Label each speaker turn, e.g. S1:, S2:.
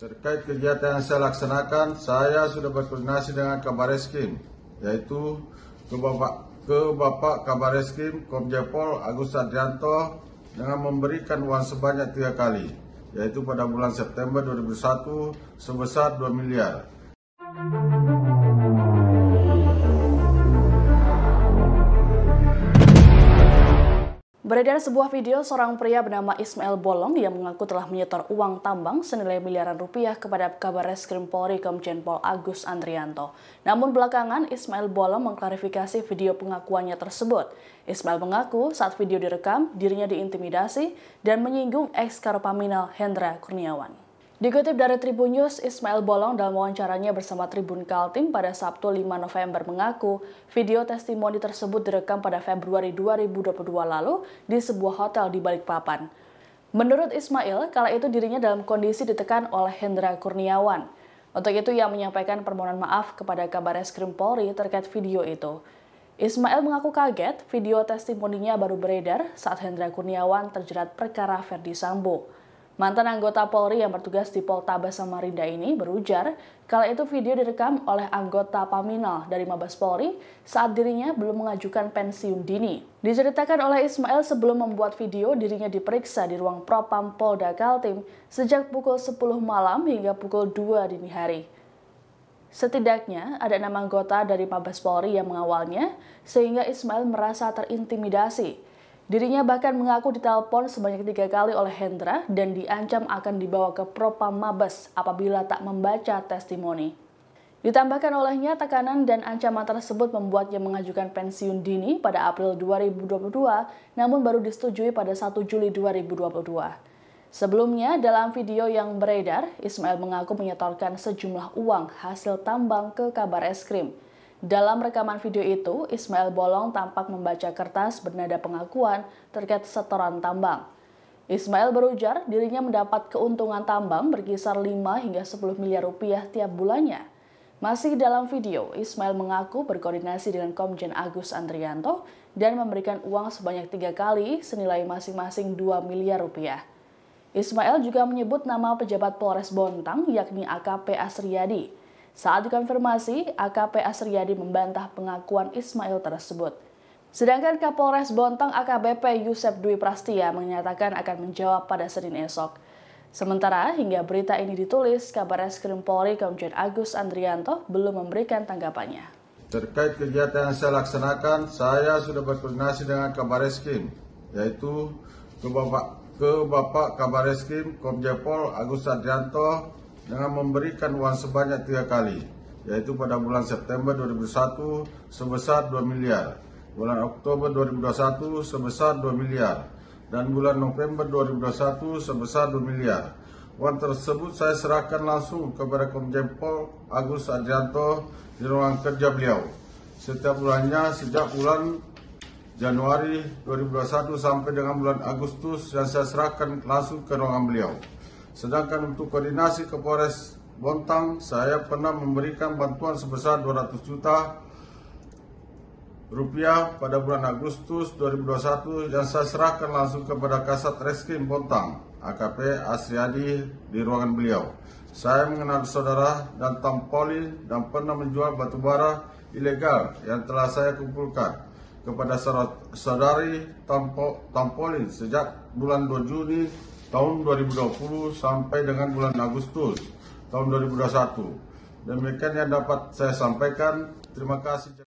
S1: Terkait kegiatan yang saya laksanakan, saya sudah berkoordinasi dengan Kabareskrim, yaitu ke Bapak, ke Bapak Kabareskrim Komjen Pol Agus Adrianto dengan memberikan uang sebanyak tiga kali, yaitu pada bulan September 2001 sebesar 2 miliar.
S2: Beredar sebuah video seorang pria bernama Ismail Bolong yang mengaku telah menyetor uang tambang senilai miliaran rupiah kepada kabar reskrim Polri Komjen Pol Agus Andrianto. Namun belakangan Ismail Bolong mengklarifikasi video pengakuannya tersebut. Ismail mengaku saat video direkam dirinya diintimidasi dan menyinggung ex Karopaminal Hendra Kurniawan. Dikutip dari Tribun News, Ismail Bolong dalam wawancaranya bersama Tribun Kaltim pada Sabtu 5 November mengaku video testimoni tersebut direkam pada Februari 2022 lalu di sebuah hotel di Balikpapan. Menurut Ismail, kala itu dirinya dalam kondisi ditekan oleh Hendra Kurniawan. Untuk itu ia menyampaikan permohonan maaf kepada kabar eskrim Polri terkait video itu. Ismail mengaku kaget video testimoninya baru beredar saat Hendra Kurniawan terjerat perkara Verdi Sambo. Mantan anggota Polri yang bertugas di Poltabes Samarinda ini berujar, kala itu video direkam oleh anggota Paminal dari Mabes Polri saat dirinya belum mengajukan pensiun dini. Diceritakan oleh Ismail sebelum membuat video, dirinya diperiksa di ruang Propam Polda Kaltim sejak pukul 10 malam hingga pukul 2 dini hari. Setidaknya ada enam anggota dari Mabes Polri yang mengawalnya, sehingga Ismail merasa terintimidasi. Dirinya bahkan mengaku ditelepon sebanyak tiga kali oleh Hendra dan diancam akan dibawa ke Propam Mabes apabila tak membaca testimoni. Ditambahkan olehnya, tekanan dan ancaman tersebut membuatnya mengajukan pensiun dini pada April 2022, namun baru disetujui pada 1 Juli 2022. Sebelumnya, dalam video yang beredar, Ismail mengaku menyetorkan sejumlah uang hasil tambang ke kabar es krim. Dalam rekaman video itu, Ismail Bolong tampak membaca kertas bernada pengakuan terkait setoran tambang. Ismail berujar dirinya mendapat keuntungan tambang berkisar 5 hingga 10 miliar rupiah tiap bulannya. Masih dalam video, Ismail mengaku berkoordinasi dengan Komjen Agus Andrianto dan memberikan uang sebanyak tiga kali senilai masing-masing 2 miliar rupiah. Ismail juga menyebut nama pejabat Polres Bontang yakni AKP Asriyadi. Saat dikonfirmasi, AKP Asriyadi membantah pengakuan Ismail tersebut. Sedangkan Kapolres Bontang AKBP Yusef Dwi Prastia menyatakan akan menjawab pada Senin esok. Sementara hingga berita ini ditulis, kabar eskrim Polri Komjen Agus Andrianto belum memberikan tanggapannya.
S1: Terkait kegiatan yang saya laksanakan, saya sudah berkoordinasi dengan kabar eskrim, yaitu ke Bapak, ke Bapak Kabar Eskrim Komjen Pol Agus Andrianto dengan memberikan uang sebanyak tiga kali, yaitu pada bulan September 2001 sebesar 2 miliar, bulan Oktober 2021 sebesar 2 miliar, dan bulan November 2021 sebesar 2 miliar. Uang tersebut saya serahkan langsung kepada Komjen Pol Agus Adrianto di ruang kerja beliau. Setiap bulannya sejak bulan Januari 2021 sampai dengan bulan Agustus yang saya serahkan langsung ke ruangan beliau. Sedangkan untuk koordinasi ke Polres Bontang, saya pernah memberikan bantuan sebesar 200 juta rupiah pada bulan Agustus 2021 yang saya serahkan langsung kepada Kasat Reskrim Bontang AKP Asriadi di ruangan beliau. Saya mengenal saudara dan Tampoli dan pernah menjual batu bara ilegal yang telah saya kumpulkan kepada saudari Tampo, Tampoli sejak bulan 2 Juni tahun 2020 sampai dengan bulan Agustus tahun 2021. Demikian yang dapat saya sampaikan. Terima kasih.